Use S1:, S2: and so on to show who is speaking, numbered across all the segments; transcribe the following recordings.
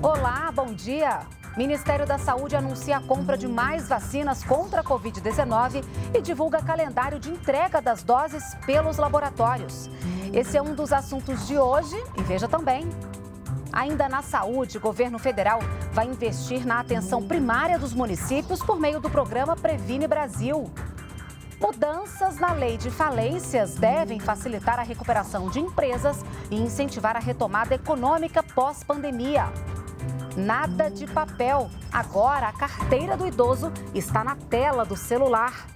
S1: Olá, bom dia. Ministério da Saúde anuncia a compra de mais vacinas contra a Covid-19 e divulga calendário de entrega das doses pelos laboratórios. Esse é um dos assuntos de hoje e veja também. Ainda na saúde, o governo federal vai investir na atenção primária dos municípios por meio do programa Previne Brasil. Mudanças na lei de falências devem facilitar a recuperação de empresas e incentivar a retomada econômica pós-pandemia. Nada de papel. Agora a carteira do idoso está na tela do celular.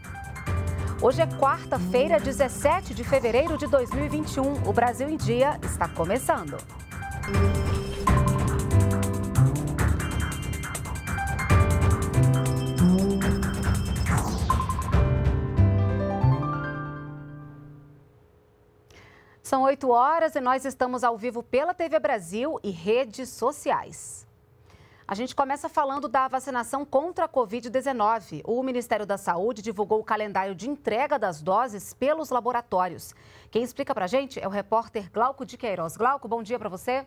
S1: Hoje é quarta-feira, 17 de fevereiro de 2021. O Brasil em Dia está começando. São 8 horas e nós estamos ao vivo pela TV Brasil e redes sociais. A gente começa falando da vacinação contra a Covid-19. O Ministério da Saúde divulgou o calendário de entrega das doses pelos laboratórios. Quem explica para a gente é o repórter Glauco de Queiroz. Glauco, bom dia para você.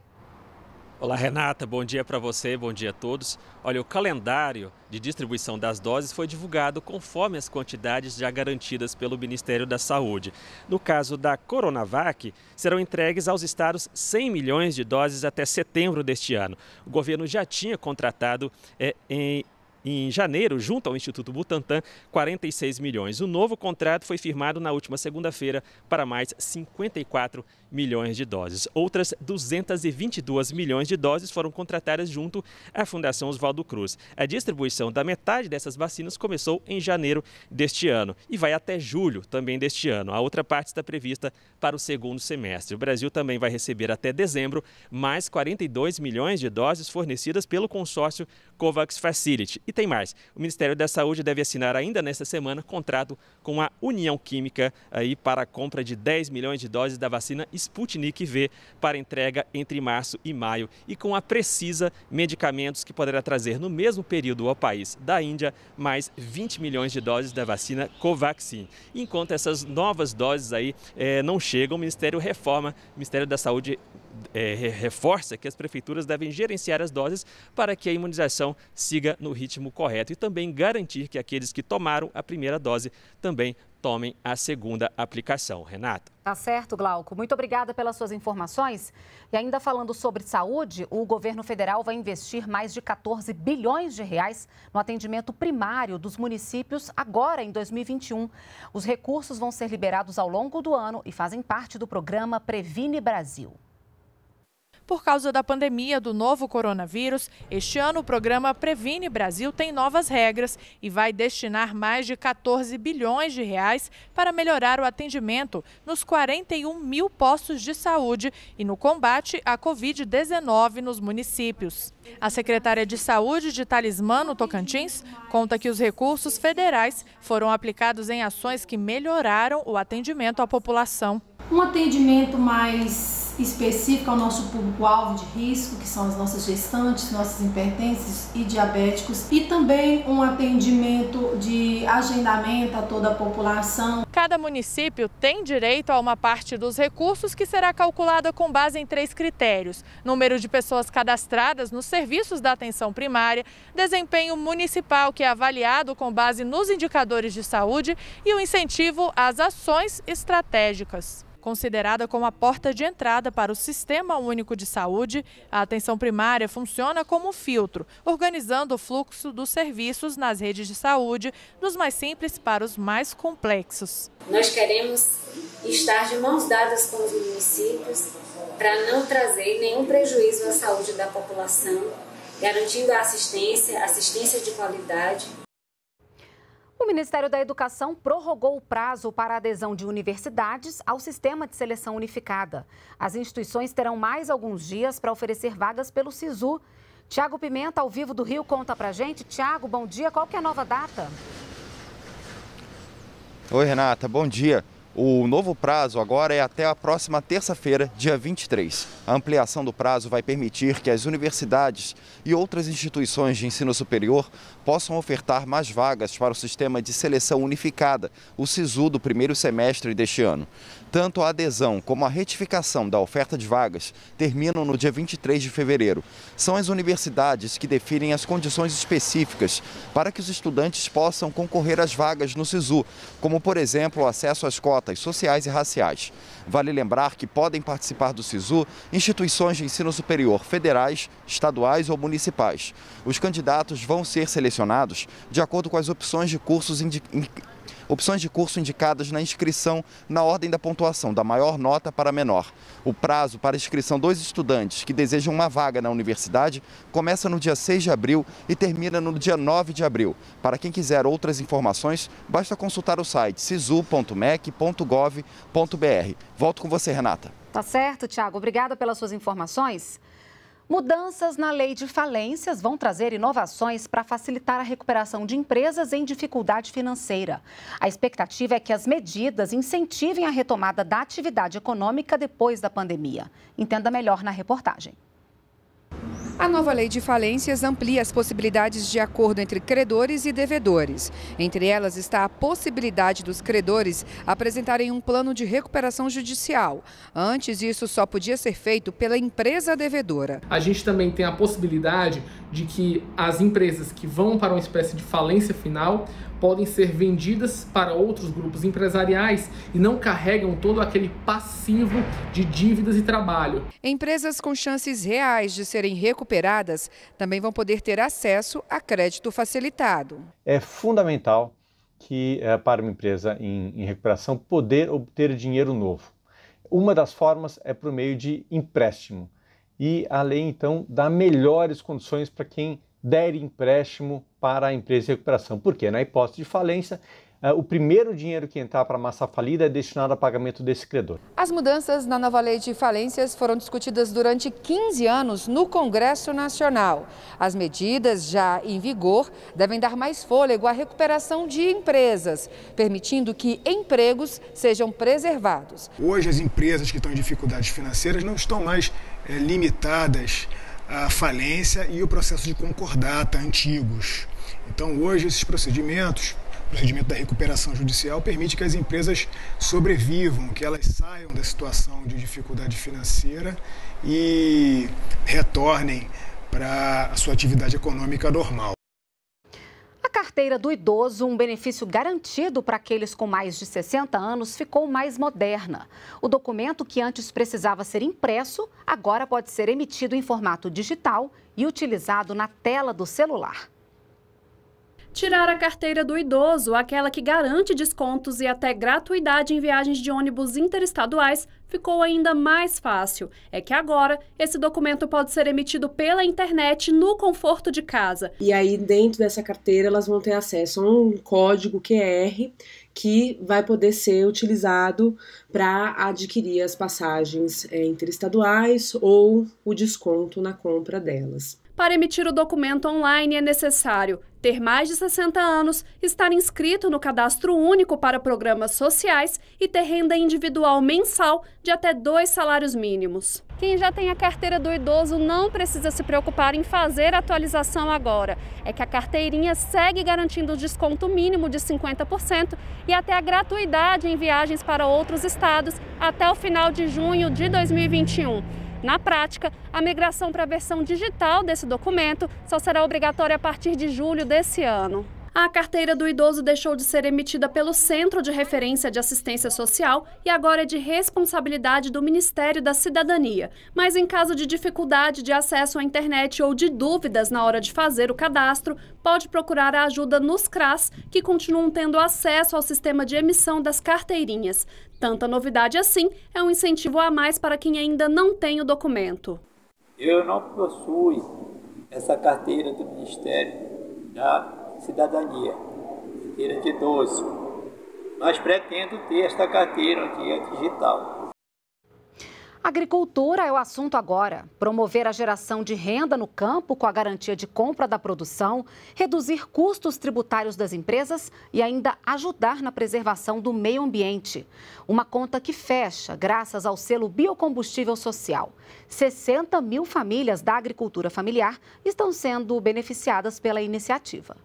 S2: Olá, Renata. Bom dia para você, bom dia a todos. Olha, o calendário de distribuição das doses foi divulgado conforme as quantidades já garantidas pelo Ministério da Saúde. No caso da Coronavac, serão entregues aos estados 100 milhões de doses até setembro deste ano. O governo já tinha contratado é, em em janeiro, junto ao Instituto Butantan, 46 milhões. O novo contrato foi firmado na última segunda-feira para mais 54 milhões de doses. Outras 222 milhões de doses foram contratadas junto à Fundação Oswaldo Cruz. A distribuição da metade dessas vacinas começou em janeiro deste ano e vai até julho também deste ano. A outra parte está prevista para o segundo semestre. O Brasil também vai receber até dezembro mais 42 milhões de doses fornecidas pelo consórcio COVAX Facility e tem mais. O Ministério da Saúde deve assinar ainda nesta semana contrato com a União Química aí para a compra de 10 milhões de doses da vacina Sputnik V para entrega entre março e maio e com a Precisa medicamentos que poderá trazer no mesmo período ao país da Índia mais 20 milhões de doses da vacina Covaxin. Enquanto essas novas doses aí eh, não chegam, o Ministério reforma, o Ministério da Saúde é, reforça que as prefeituras devem gerenciar as doses para que a imunização siga no ritmo correto e também garantir que aqueles que tomaram a primeira dose também tomem a segunda aplicação. Renata. Tá
S1: certo, Glauco. Muito obrigada pelas suas informações. E ainda falando sobre saúde, o governo federal vai investir mais de 14 bilhões de reais no atendimento primário dos municípios agora em 2021. Os recursos vão ser liberados ao longo do ano e fazem
S3: parte do programa Previne Brasil. Por causa da pandemia do novo coronavírus, este ano o programa Previne Brasil tem novas regras e vai destinar mais de 14 bilhões de reais para melhorar o atendimento nos 41 mil postos de saúde e no combate à Covid-19 nos municípios. A secretária de Saúde de Talismã, no Tocantins, conta que os recursos federais foram aplicados em ações que melhoraram o atendimento à população.
S4: Um atendimento mais específica ao nosso público-alvo de risco, que são as nossas
S3: gestantes, nossos hipertensos e diabéticos, e também um atendimento de agendamento a toda a população. Cada município tem direito a uma parte dos recursos que será calculada com base em três critérios: número de pessoas cadastradas nos serviços da atenção primária, desempenho municipal, que é avaliado com base nos indicadores de saúde, e o incentivo às ações estratégicas. Considerada como a porta de entrada para o Sistema Único de Saúde, a atenção primária funciona como um filtro, organizando o fluxo dos serviços nas redes de saúde, dos mais simples para os mais complexos. Nós queremos
S4: estar de mãos dadas com os municípios para não trazer nenhum prejuízo à saúde da
S5: população, garantindo a assistência, assistência de qualidade
S1: o Ministério da Educação prorrogou o prazo para adesão de universidades ao sistema de seleção unificada. As instituições terão mais alguns dias para oferecer vagas pelo SISU. Tiago Pimenta, ao vivo do Rio, conta pra gente. Tiago, bom dia. Qual que é a nova data?
S6: Oi, Renata. Bom dia. O novo prazo agora é até a próxima terça-feira, dia 23. A ampliação do prazo vai permitir que as universidades e outras instituições de ensino superior possam ofertar mais vagas para o sistema de seleção unificada, o SISU, do primeiro semestre deste ano. Tanto a adesão como a retificação da oferta de vagas terminam no dia 23 de fevereiro. São as universidades que definem as condições específicas para que os estudantes possam concorrer às vagas no SISU, como, por exemplo, o acesso às cotas sociais e raciais. Vale lembrar que podem participar do SISU instituições de ensino superior federais, estaduais ou municipais. Os candidatos vão ser selecionados de acordo com as opções de cursos indicados opções de curso indicadas na inscrição na ordem da pontuação, da maior nota para a menor. O prazo para inscrição dos estudantes que desejam uma vaga na universidade começa no dia 6 de abril e termina no dia 9 de abril. Para quem quiser outras informações, basta consultar o site sisu.mec.gov.br. Volto com você, Renata.
S1: Tá certo, Tiago. Obrigada pelas suas informações. Mudanças na lei de falências vão trazer inovações para facilitar a recuperação de empresas em dificuldade financeira. A expectativa é que as medidas incentivem a retomada da atividade econômica depois da pandemia. Entenda melhor na reportagem. A nova lei de falências amplia as possibilidades de acordo entre credores e devedores. Entre elas está a possibilidade dos credores apresentarem um plano de recuperação judicial. Antes, isso só podia ser feito pela empresa devedora.
S7: A gente também tem a
S2: possibilidade de que as empresas que vão para uma espécie de falência final podem ser vendidas para outros grupos empresariais e não carregam todo aquele
S6: passivo de dívidas e trabalho.
S1: Empresas com chances reais de serem recuperadas também vão poder ter acesso a crédito facilitado.
S6: É fundamental que eh, para uma empresa em, em recuperação poder obter dinheiro novo. Uma das formas é por meio de empréstimo e a lei então dá melhores condições para quem der empréstimo para a empresa de recuperação. Por quê? Na hipótese de falência, eh, o primeiro dinheiro que entrar para a massa falida é destinado a pagamento desse credor.
S1: As mudanças na nova lei de falências foram discutidas durante 15 anos no Congresso Nacional. As medidas já em vigor devem dar mais fôlego à recuperação de empresas, permitindo que empregos sejam preservados.
S6: Hoje, as empresas que estão em dificuldades financeiras não estão mais é, limitadas à falência e o processo de concordata antigos então, hoje, esses procedimentos, o procedimento da recuperação judicial, permite que as empresas sobrevivam, que elas saiam da situação de dificuldade financeira e retornem para a sua atividade econômica normal. A carteira do idoso, um
S1: benefício garantido para aqueles com mais de 60 anos, ficou mais moderna. O documento que antes precisava ser impresso, agora pode ser emitido em formato digital e utilizado na tela do celular.
S4: Tirar a carteira do idoso, aquela que garante descontos e até gratuidade em viagens de ônibus interestaduais, ficou ainda mais fácil. É que agora esse documento pode ser emitido pela internet no conforto de casa.
S7: E aí, dentro dessa carteira, elas vão ter acesso a um código QR que vai poder ser utilizado para adquirir as passagens é, interestaduais ou o desconto na compra delas.
S4: Para emitir o documento online é necessário ter mais de 60 anos, estar inscrito no cadastro único para programas sociais e ter renda individual mensal de até dois salários mínimos. Quem já tem a carteira do idoso não precisa se preocupar em fazer a atualização agora. É que a carteirinha segue garantindo o desconto mínimo de 50% e até a gratuidade em viagens para outros estados até o final de junho de 2021. Na prática, a migração para a versão digital desse documento só será obrigatória a partir de julho desse ano. A carteira do idoso deixou de ser emitida pelo Centro de Referência de Assistência Social e agora é de responsabilidade do Ministério da Cidadania. Mas em caso de dificuldade de acesso à internet ou de dúvidas na hora de fazer o cadastro, pode procurar a ajuda nos CRAS, que continuam tendo acesso ao sistema de emissão das carteirinhas. Tanta novidade assim é um incentivo a mais para quem ainda não tem o documento.
S2: Eu não possui essa carteira do Ministério, tá? cidadania, carteira de idoso. Mas pretendo ter esta carteira aqui, a digital.
S1: Agricultura é o assunto agora. Promover a geração de renda no campo com a garantia de compra da produção, reduzir custos tributários das empresas e ainda ajudar na preservação do meio ambiente. Uma conta que fecha graças ao selo Biocombustível Social. 60 mil famílias da agricultura familiar estão sendo beneficiadas pela iniciativa.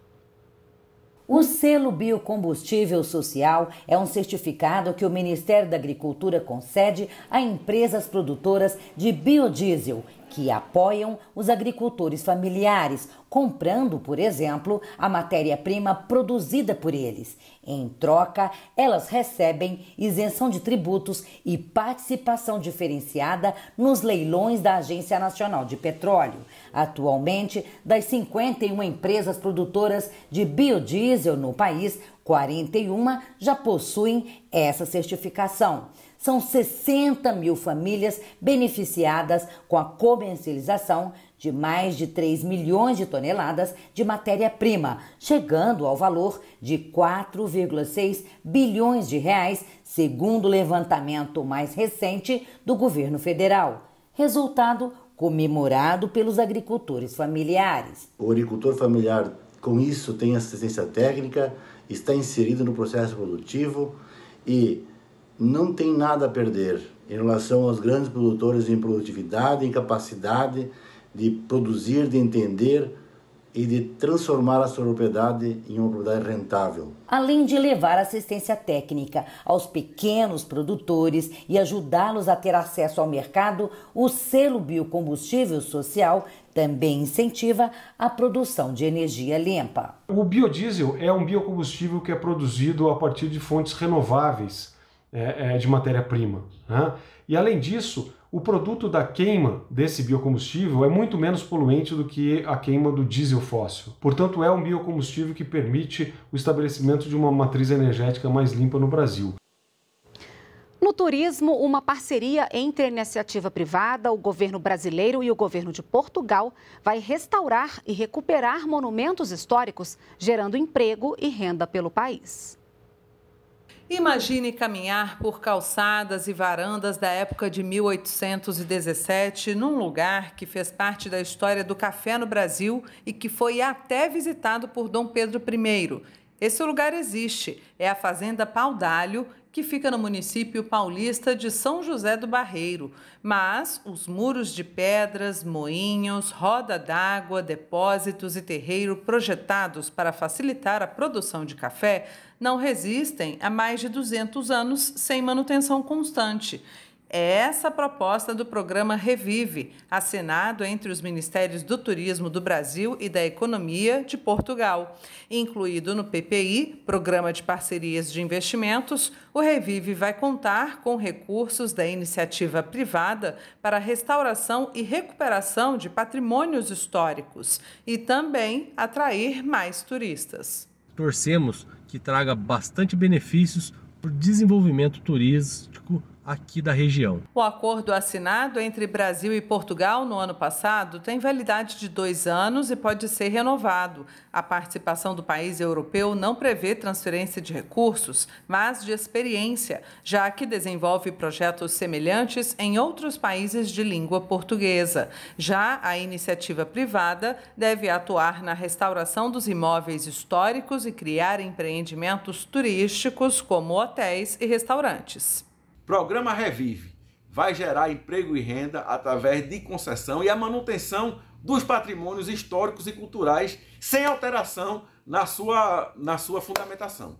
S5: O selo Biocombustível Social é um certificado que o Ministério da Agricultura concede a empresas produtoras de biodiesel que apoiam os agricultores familiares, comprando, por exemplo, a matéria-prima produzida por eles. Em troca, elas recebem isenção de tributos e participação diferenciada nos leilões da Agência Nacional de Petróleo. Atualmente, das 51 empresas produtoras de biodiesel no país, 41 já possuem essa certificação. São 60 mil famílias beneficiadas com a comercialização de mais de 3 milhões de toneladas de matéria-prima, chegando ao valor de 4,6 bilhões de reais, segundo o levantamento mais recente do governo federal. Resultado comemorado pelos agricultores familiares.
S6: O agricultor familiar, com isso, tem assistência técnica, está inserido no processo produtivo e não tem nada a perder em relação aos grandes produtores em produtividade, em capacidade de produzir, de entender e de transformar a sua propriedade em uma propriedade rentável.
S5: Além de levar assistência técnica aos pequenos produtores e ajudá-los a ter acesso ao mercado, o selo biocombustível social também incentiva a produção de energia limpa.
S4: O biodiesel é um biocombustível que é produzido a partir de fontes renováveis é, é, de matéria-prima. Né? E além disso, o produto da queima desse biocombustível é muito menos poluente do que a queima do diesel fóssil. Portanto, é um biocombustível que permite o estabelecimento de uma matriz energética mais limpa no Brasil.
S1: No turismo, uma parceria entre a iniciativa privada, o governo brasileiro e o governo de Portugal vai restaurar e recuperar monumentos históricos, gerando emprego e renda pelo
S7: país. Imagine caminhar por calçadas e varandas da época de 1817, num lugar que fez parte da história do café no Brasil e que foi até visitado por Dom Pedro I. Esse lugar existe, é a Fazenda D'Alho que fica no município paulista de São José do Barreiro, mas os muros de pedras, moinhos, roda d'água, depósitos e terreiro projetados para facilitar a produção de café não resistem a mais de 200 anos sem manutenção constante é essa a proposta do programa Revive, assinado entre os Ministérios do Turismo do Brasil e da Economia de Portugal. Incluído no PPI, Programa de Parcerias de Investimentos, o Revive vai contar com recursos da iniciativa privada para a restauração e recuperação de patrimônios históricos e também atrair mais turistas. Torcemos
S2: que traga bastante benefícios para o desenvolvimento turístico aqui da região.
S7: O acordo assinado entre Brasil e Portugal no ano passado tem validade de dois anos e pode ser renovado. A participação do país europeu não prevê transferência de recursos, mas de experiência, já que desenvolve projetos semelhantes em outros países de língua portuguesa. Já a iniciativa privada deve atuar na restauração dos imóveis históricos e criar empreendimentos turísticos como hotéis e restaurantes.
S2: Programa Revive vai gerar emprego e renda através de concessão e a manutenção dos patrimônios históricos e culturais sem alteração na sua, na sua fundamentação.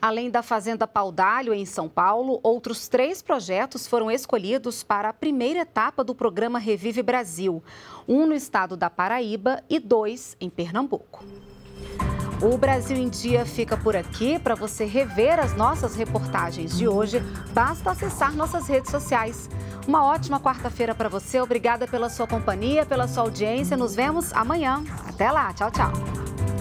S1: Além da Fazenda Paudalho, em São Paulo, outros três projetos foram escolhidos para a primeira etapa do programa Revive Brasil: um no estado da Paraíba e dois em Pernambuco. O Brasil em Dia fica por aqui. Para você rever as nossas reportagens de hoje, basta acessar nossas redes sociais. Uma ótima quarta-feira para você. Obrigada pela sua companhia, pela sua audiência. Nos vemos amanhã. Até lá. Tchau, tchau.